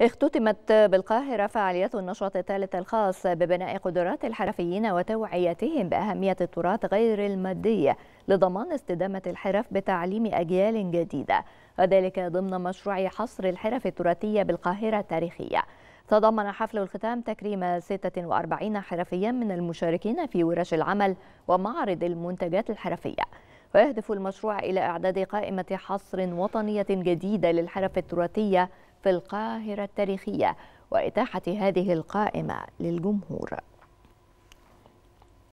اختتمت بالقاهرة فعاليات النشاط الثالث الخاص ببناء قدرات الحرفيين وتوعيتهم بأهمية التراث غير المادي لضمان استدامة الحرف بتعليم أجيال جديدة وذلك ضمن مشروع حصر الحرف التراثية بالقاهرة التاريخية تضمن حفل الختام تكريم 46 حرفيا من المشاركين في ورش العمل ومعرض المنتجات الحرفية ويهدف المشروع إلى إعداد قائمة حصر وطنية جديدة للحرف التراثية في القاهرة التاريخية وإتاحة هذه القائمة للجمهور